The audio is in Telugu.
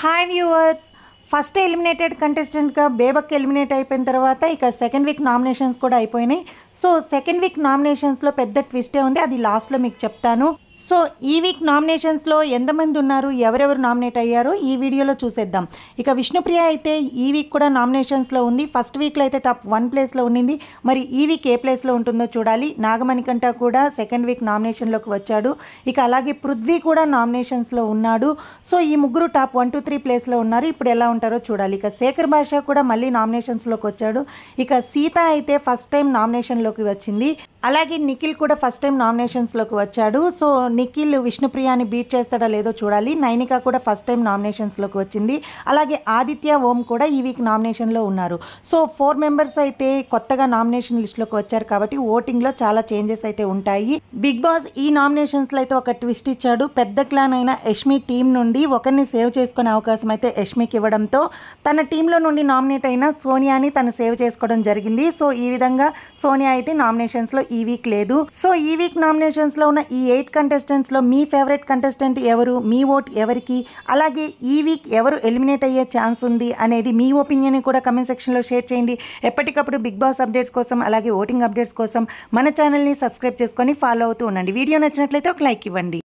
హాయ్ వ్యూవర్స్ ఫస్ట్ ఎలిమినేటెడ్ కంటెస్టెంట్గా బేబక్ ఎలిమినేట్ అయిపోయిన తర్వాత ఇక సెకండ్ వీక్ నామినేషన్స్ కూడా అయిపోయినాయి సో సెకండ్ వీక్ నామినేషన్స్లో పెద్ద ట్విస్టే ఉంది అది లాస్ట్లో మీకు చెప్తాను సో ఈ వీక్ నామినేషన్స్లో ఎంతమంది ఉన్నారు ఎవరెవరు నామినేట్ అయ్యారో ఈ వీడియోలో చూసేద్దాం ఇక విష్ణుప్రియ అయితే ఈ వీక్ కూడా నామినేషన్స్లో ఉంది ఫస్ట్ వీక్లో అయితే టాప్ వన్ ప్లేస్లో ఉండింది మరి ఈ వీక్ ఏ ప్లేస్లో ఉంటుందో చూడాలి నాగమణికంట కూడా సెకండ్ వీక్ నామినేషన్లోకి వచ్చాడు ఇక అలాగే పృథ్వీ కూడా నామినేషన్స్లో ఉన్నాడు సో ఈ ముగ్గురు టాప్ వన్ టూ త్రీ ప్లేస్లో ఉన్నారు ఇప్పుడు ఎలా ఉంటారో చూడాలి ఇక శేఖర్ భాష కూడా మళ్ళీ నామినేషన్స్లోకి వచ్చాడు ఇక సీత అయితే ఫస్ట్ టైం నామినేషన్లోకి వచ్చింది అలాగే నిఖిల్ కూడా ఫస్ట్ టైం నామినేషన్స్లోకి వచ్చాడు సో నిఖిల్ విష్ణుప్రియాని బీట్ చేస్తాడా లేదో చూడాలి నైనిక కూడా ఫస్ట్ టైం నామినేషన్స్లోకి వచ్చింది అలాగే ఆదిత్య ఓం కూడా ఈ వీక్ నామినేషన్లో ఉన్నారు సో ఫోర్ మెంబర్స్ అయితే కొత్తగా నామినేషన్ లిస్ట్లోకి వచ్చారు కాబట్టి ఓటింగ్లో చాలా చేంజెస్ అయితే ఉంటాయి బిగ్ బాస్ ఈ నామినేషన్స్లో అయితే ఒక ట్విస్ట్ ఇచ్చాడు పెద్ద క్లాన్ అయిన యష్మి టీం నుండి ఒకరిని సేవ్ చేసుకునే అవకాశం అయితే యష్మికి ఇవ్వడంతో తన టీంలో నుండి నామినేట్ అయిన సోనియాని తను సేవ్ చేసుకోవడం జరిగింది సో ఈ విధంగా సోనియా అయితే నామినేషన్స్లో ఈ వీక్ లేదు సో ఈ వీక్ నామినేషన్స్ లో ఉన్న ఈ ఎయిట్ కంటెస్టెంట్స్ లో మీ ఫేవరెట్ కంటెస్టెంట్ ఎవరు మీ ఓట్ ఎవరికి అలాగే ఈ వీక్ ఎవరు ఎలిమినేట్ అయ్యే ఛాన్స్ ఉంది అనేది మీ ఒపీనియన్ కూడా కమెంట్ సెక్షన్లో షేర్ చేయండి ఎప్పటికప్పుడు బిగ్ బాస్ అప్డేట్స్ కోసం అలాగే ఓటింగ్ అప్డేట్స్ కోసం మన ఛానల్ని సబ్స్క్రైబ్ చేసుకొని ఫాలో అవుతూ ఉండండి వీడియో నచ్చినట్లయితే ఒక లైక్ ఇవ్వండి